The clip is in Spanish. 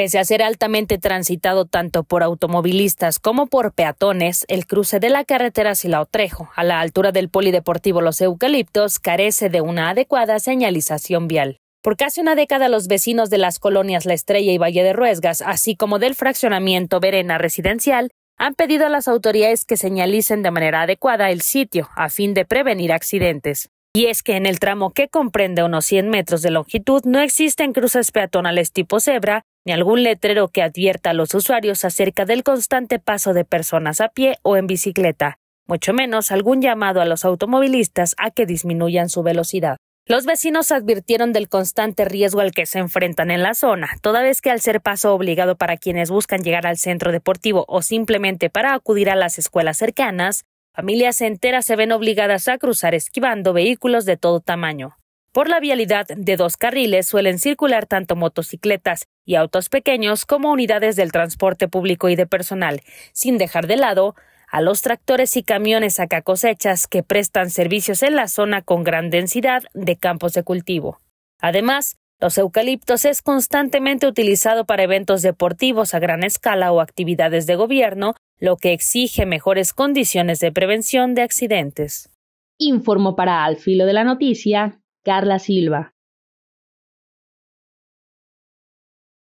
Pese a ser altamente transitado tanto por automovilistas como por peatones, el cruce de la carretera Silao-Trejo, a la altura del polideportivo Los Eucaliptos, carece de una adecuada señalización vial. Por casi una década los vecinos de las colonias La Estrella y Valle de Ruesgas, así como del fraccionamiento Verena Residencial, han pedido a las autoridades que señalicen de manera adecuada el sitio a fin de prevenir accidentes. Y es que en el tramo que comprende unos 100 metros de longitud no existen cruces peatonales tipo cebra ni algún letrero que advierta a los usuarios acerca del constante paso de personas a pie o en bicicleta, mucho menos algún llamado a los automovilistas a que disminuyan su velocidad. Los vecinos advirtieron del constante riesgo al que se enfrentan en la zona, toda vez que al ser paso obligado para quienes buscan llegar al centro deportivo o simplemente para acudir a las escuelas cercanas, Familias enteras se ven obligadas a cruzar esquivando vehículos de todo tamaño. Por la vialidad de dos carriles suelen circular tanto motocicletas y autos pequeños como unidades del transporte público y de personal, sin dejar de lado a los tractores y camiones cosechas que prestan servicios en la zona con gran densidad de campos de cultivo. Además, los eucaliptos es constantemente utilizado para eventos deportivos a gran escala o actividades de gobierno lo que exige mejores condiciones de prevención de accidentes. Informo para Al Filo de la Noticia, Carla Silva.